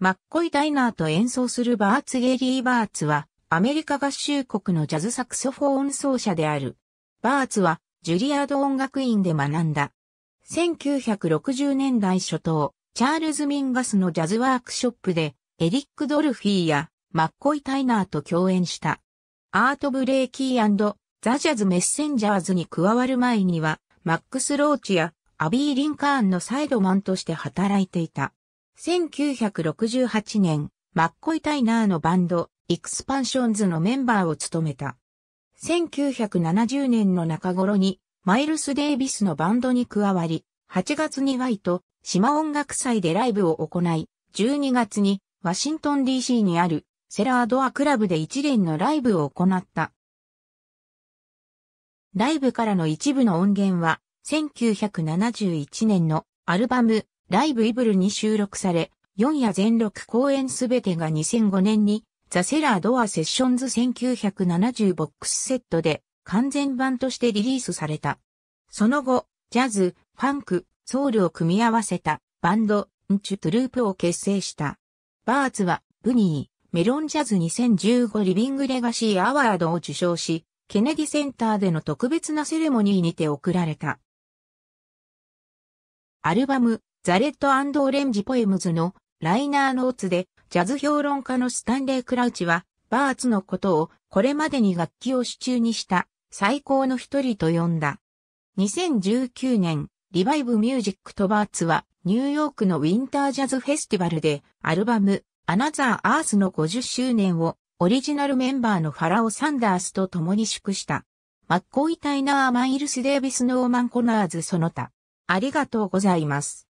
マッコイ・ダイナーと演奏するバーツ・ゲリー・バーツは、アメリカ合衆国のジャズサクソフォーン奏者である。バーツは、ジュリアード音楽院で学んだ。1960年代初頭、チャールズ・ミンガスのジャズワークショップで、エリック・ドルフィーやマッコイ・タイナーと共演した。アート・ブレイキーザ・ジャズ・メッセンジャーズに加わる前には、マックス・ローチやアビー・リンカーンのサイドマンとして働いていた。1968年、マッコイ・タイナーのバンド、エクスパンションズのメンバーを務めた。1970年の中頃に、マイルス・デイビスのバンドに加わり、8月にワイト、島音楽祭でライブを行い、12月にワシントン DC にあるセラードアクラブで一連のライブを行った。ライブからの一部の音源は1971年のアルバムライブイブルに収録され、4夜全6公演すべてが2005年に、ザ・セラードア・セッションズ1970ボックスセットで完全版としてリリースされた。その後、ジャズ、ファンク、ソウルを組み合わせたバンド、ンチュトゥループを結成した。バーツは、ブニー、メロンジャズ2015リビングレガシーアワードを受賞し、ケネディセンターでの特別なセレモニーにて贈られた。アルバム、ザレットオレンジポエムズのライナーノーツで、ジャズ評論家のスタンレー・クラウチは、バーツのことをこれまでに楽器を手中にした最高の一人と呼んだ。2019年、リバイブミュージックとバーツはニューヨークのウィンタージャズフェスティバルでアルバムアナザー・アースの50周年をオリジナルメンバーのファラオ・サンダースと共に祝した。マッコイ・タイナー・マイルス・デービス・ノーマン・コナーズ・その他。ありがとうございます。